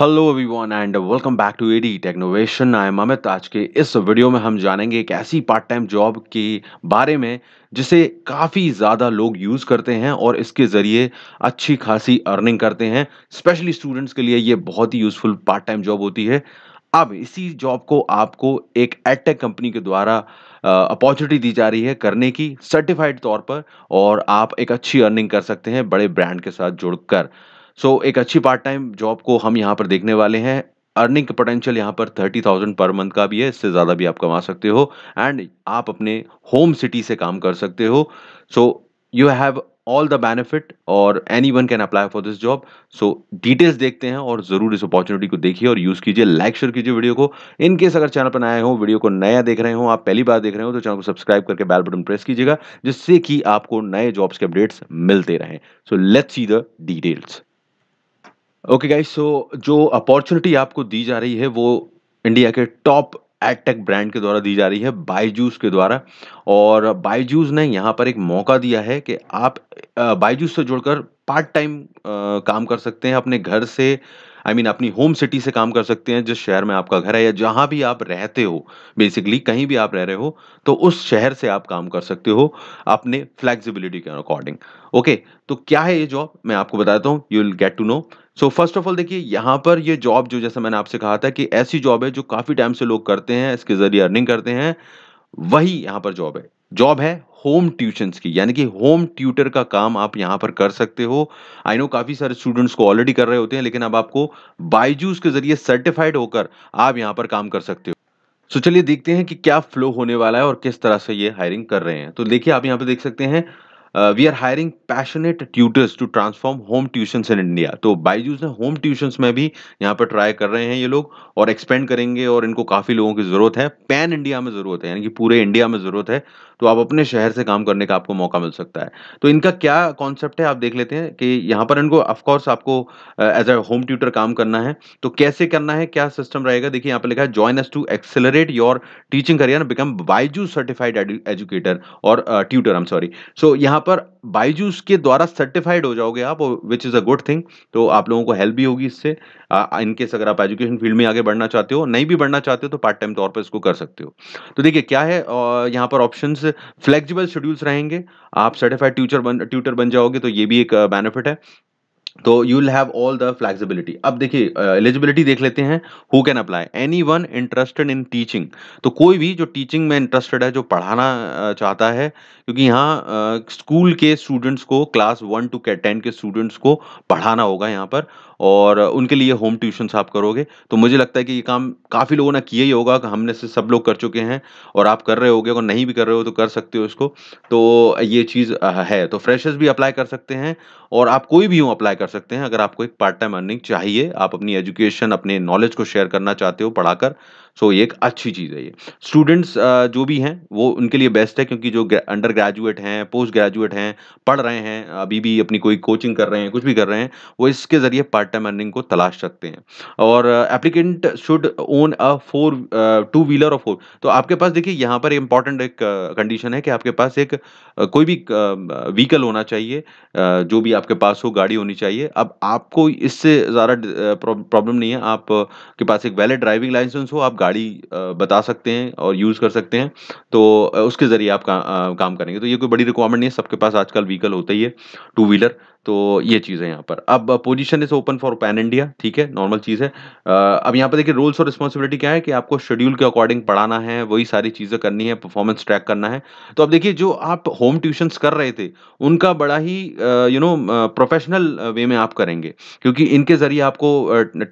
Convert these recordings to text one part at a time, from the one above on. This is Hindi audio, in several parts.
hello everyone and welcome back to AD Technovation I am Amit आज के इस वीडियो में हम जानेंगे एक ऐसी पार्ट टाइम जॉब के बारे में जिसे काफ़ी ज़्यादा लोग यूज़ करते हैं और इसके ज़रिए अच्छी खासी अर्निंग करते हैं स्पेशली स्टूडेंट्स के लिए ये बहुत ही यूज़फुल पार्ट टाइम जॉब होती है अब इसी जॉब को आपको एक एडटेक कंपनी के द्वारा अपॉर्चुनिटी दी जा रही है करने की सर्टिफाइड तौर पर और आप एक अच्छी अर्निंग कर सकते हैं बड़े ब्रांड के साथ जुड़कर सो so, एक अच्छी पार्ट टाइम जॉब को हम यहाँ पर देखने वाले हैं अर्निंग पोटेंशियल यहाँ पर थर्टी थाउजेंड पर मंथ का भी है इससे ज़्यादा भी आप कमा सकते हो एंड आप अपने होम सिटी से काम कर सकते हो so you have all the benefit और anyone can apply for this job so details देखते हैं और ज़रूर इस अपॉर्चुनिटी को देखिए और यूज़ कीजिए लाइक शेयर कीजिए वीडियो को इन केस अगर चैनल पर आए हो वीडियो को नया देख रहे हो आप पहली बार देख रहे हो तो चैनल को सब्सक्राइब करके बेल बटन प्रेस कीजिएगा जिससे कि आपको नए जॉब्स के अपडेट्स मिलते रहें so let's see the details okay guys so जो अपॉर्चुनिटी आपको दी जा रही है वो इंडिया के टॉप एडटेक ब्रांड के द्वारा दी जा रही है बाईजूस के द्वारा और बायजूस ने यहाँ पर एक मौका दिया है कि आप बाईजूस से जुड़कर पार्ट टाइम काम कर सकते हैं अपने घर से आई I मीन mean, अपनी होम सिटी से काम कर सकते हैं जिस शहर में आपका घर है या जहां भी आप रहते हो बेसिकली कहीं भी आप रह रहे हो तो उस शहर से आप काम कर सकते हो अपने फ्लेक्सिबिलिटी के अकॉर्डिंग ओके okay, तो क्या है ये जॉब मैं आपको बताता हूँ you will get to know so first of all देखिए यहाँ पर ये जॉब जो जैसे मैंने आपसे कहा था कि ऐसी जॉब है जो काफ़ी टाइम से लोग करते हैं इसके ज़रिए अर्निंग करते हैं वही यहाँ पर जॉब है जॉब है होम ट्यूशन की यानी कि होम ट्यूटर का काम आप यहां पर कर सकते हो आई नो काफ़ी सारे स्टूडेंट्स को ऑलरेडी कर रहे होते हैं लेकिन अब आपको बाईजूस के जरिए सर्टिफाइड होकर आप यहां पर काम कर सकते हो सो so, चलिए देखते हैं कि क्या फ्लो होने वाला है और किस तरह से ये हायरिंग कर रहे हैं तो देखिए आप यहां पर देख सकते हैं we are hiring passionate tutors to transform home tuition in India तो बाईजूस ने होम ट्यूशन में भी यहाँ पर ट्राई कर रहे हैं ये लोग और एक्सपेंड करेंगे और इनको काफ़ी लोगों की ज़रूरत है पैन इंडिया में ज़रूरत है यानी कि पूरे इंडिया में ज़रूरत है तो आप अपने शहर से काम करने का आपको मौका मिल सकता है तो इनका क्या कॉन्सेप्ट है आप देख लेते हैं कि यहाँ पर इनको ऑफकोर्स आपको एज अ होम ट्यूटर काम करना है तो कैसे करना है क्या सिस्टम रहेगा देखिए यहाँ पर लिखा है join us to accelerate your teaching career become Byju certified educator और tutor I am sorry so यहाँ पर बाईजूस के द्वारा सर्टिफाइड हो जाओगे आप which is a good thing तो आप लोगों को हेल्प भी होगी इससे इनकेस अगर आप एजुकेशन फील्ड में आगे बढ़ना चाहते हो नहीं भी बढ़ना चाहते हो तो पार्ट टाइम तौर पर इसको कर सकते हो तो देखिए क्या है यहाँ पर ऑप्शन फ्लेक्जिबल शेड्यूल्स रहेंगे आप सर्टिफाइड ट्यूचर बन ट्यूटर बन जाओगे तो ये भी एक बेनिफिट है तो you will have all the flexibility अब देखिए एलिजिबिलिटी देख लेते हैं who can apply anyone interested in teaching तो कोई भी जो टीचिंग में इंटरेस्टेड है जो पढ़ाना चाहता है क्योंकि यहाँ स्कूल के स्टूडेंट्स को क्लास वन टू टेन के स्टूडेंट्स को पढ़ाना होगा यहाँ पर और उनके लिए होम ट्यूशन्स आप करोगे तो मुझे लगता है कि ये काम काफ़ी लोगों ने किया ही होगा हमने से सब लोग कर चुके हैं और आप कर रहे होगे अगर नहीं भी कर रहे हो तो कर सकते हो इसको तो ये चीज़ है तो फ्रेशर्स भी अप्लाई कर सकते हैं और आप कोई भी हो अप्लाई कर सकते हैं अगर आपको एक पार्ट टाइम अर्निंग चाहिए आप अपनी एजुकेशन अपने नॉलेज को शेयर करना चाहते हो पढ़ाकर सो so, ये एक अच्छी चीज़ है ये स्टूडेंट्स जो भी हैं वो उनके लिए बेस्ट है क्योंकि जो अंडर ग्रेजुएट हैं पोस्ट ग्रेजुएट हैं पढ़ रहे हैं अभी भी अपनी कोई कोचिंग कर रहे हैं कुछ भी कर रहे हैं वो इसके ज़रिए पार्ट टाइम अर्निंग को तलाश सकते हैं और applicant should own a four two wheeler और फोर तो आपके पास देखिए यहाँ पर इंपॉर्टेंट एक कंडीशन है कि आपके पास एक कोई भी व्हीकल होना चाहिए जो भी आपके पास हो गाड़ी होनी चाहिए अब आपको इससे ज़्यादा प्रॉब्लम नहीं है आपके पास एक वैलिड ड्राइविंग लाइसेंस हो आप गाड़ी बता सकते हैं और यूज़ कर सकते हैं तो उसके ज़रिए आप का, आ, काम करेंगे तो ये कोई बड़ी रिक्वायरमेंट नहीं है सबके पास आजकल व्हीकल होता ही है टू व्हीलर तो ये चीज़ है यहाँ पर अब position is open for pan India ठीक है नॉर्मल चीज़ है अब यहाँ पर देखिए रोल्स और रिस्पॉन्सिबिलिटी क्या है कि आपको शेड्यूल के अकॉर्डिंग पढ़ाना है वही सारी चीज़ें करनी है परफॉर्मेंस ट्रैक करना है तो अब देखिए जो आप होम ट्यूशन्स कर रहे थे उनका बड़ा ही यू नो प्रोफेशनल वे में आप करेंगे क्योंकि इनके ज़रिए आपको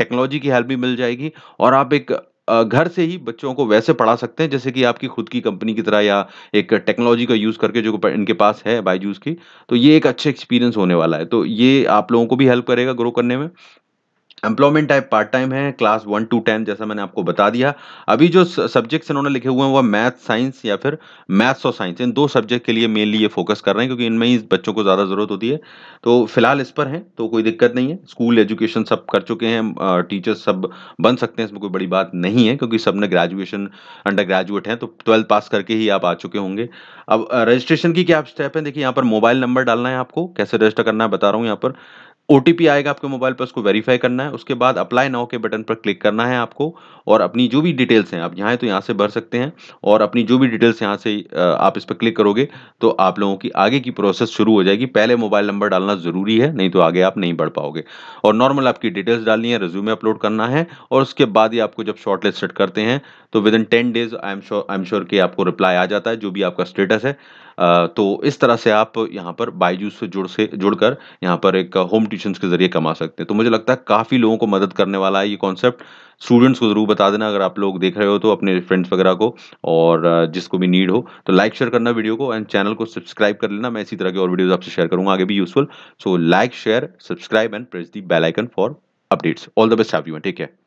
टेक्नोलॉजी की हेल्प भी मिल जाएगी और आप एक घर से ही बच्चों को वैसे पढ़ा सकते हैं जैसे कि आपकी खुद की कंपनी की तरह या एक टेक्नोलॉजी का यूज़ करके जो इनके पास है बाईजूस की तो ये एक अच्छा एक्सपीरियंस होने वाला है तो ये आप लोगों को भी हेल्प करेगा ग्रो करने में एम्प्लॉयमेंट टाइप पार्ट टाइम है क्लास वन टू टेन जैसा मैंने आपको बता दिया अभी जो सब्जेक्ट्स इन्होंने लिखे हुए हैं वह मैथ साइंस या फिर मैथ्स और साइंस इन दो सब्जेक्ट के लिए मेनली ये फोकस कर रहे हैं क्योंकि इनमें ही बच्चों को ज़्यादा ज़रूरत होती है तो फिलहाल इस पर हैं तो कोई दिक्कत नहीं है स्कूल एजुकेशन सब कर चुके हैं टीचर्स सब बन सकते हैं इसमें कोई बड़ी बात नहीं है क्योंकि सब ने ग्रेजुएशन अंडर ग्रेजुएट हैं तो ट्वेल्थ पास करके ही आप आ चुके होंगे अब रजिस्ट्रेशन की क्या स्टेप है देखिए यहाँ पर मोबाइल नंबर डालना है आपको कैसे रजिस्टर करना है बता रहा हूँ यहाँ पर ओ आएगा आपके मोबाइल पर उसको वेरीफाई करना है उसके बाद अप्लाई नाउ के बटन पर क्लिक करना है आपको और अपनी जो भी डिटेल्स हैं आप यहाँ तो यहाँ से भर सकते हैं और अपनी जो भी डिटेल्स यहाँ से आप इस पर क्लिक करोगे तो आप लोगों की आगे की प्रोसेस शुरू हो जाएगी पहले मोबाइल नंबर डालना ज़रूरी है नहीं तो आगे आप नहीं बढ़ पाओगे और नॉर्मल आपकी डिटेल्स डालनी है रिज्यूमे अपलोड करना है और उसके बाद ही आपको जब शॉर्ट सेट करते हैं तो with in ten days I am sure I am sure कि आपको रिप्लाई आ जाता है जो भी आपका स्टेटस है तो इस तरह से आप यहाँ पर बाईजूस से जुड़ से जुड़कर यहाँ पर एक होम ट्यूशन्स के जरिए कमा सकते हैं तो मुझे लगता है काफ़ी लोगों को मदद करने वाला है ये कॉन्सेप्ट स्टूडेंट्स को ज़रूर बता देना अगर आप लोग देख रहे हो तो अपने फ्रेंड्स वगैरह को और जिसको भी नीड हो तो लाइक शेयर करना वीडियो को एंड चैनल को सब्सक्राइब कर लेना मैं इसी तरह के और वीडियोज़ आपसे शेयर करूँगा आगे भी useful so like share subscribe and press the bell icon for updates all the best have you take care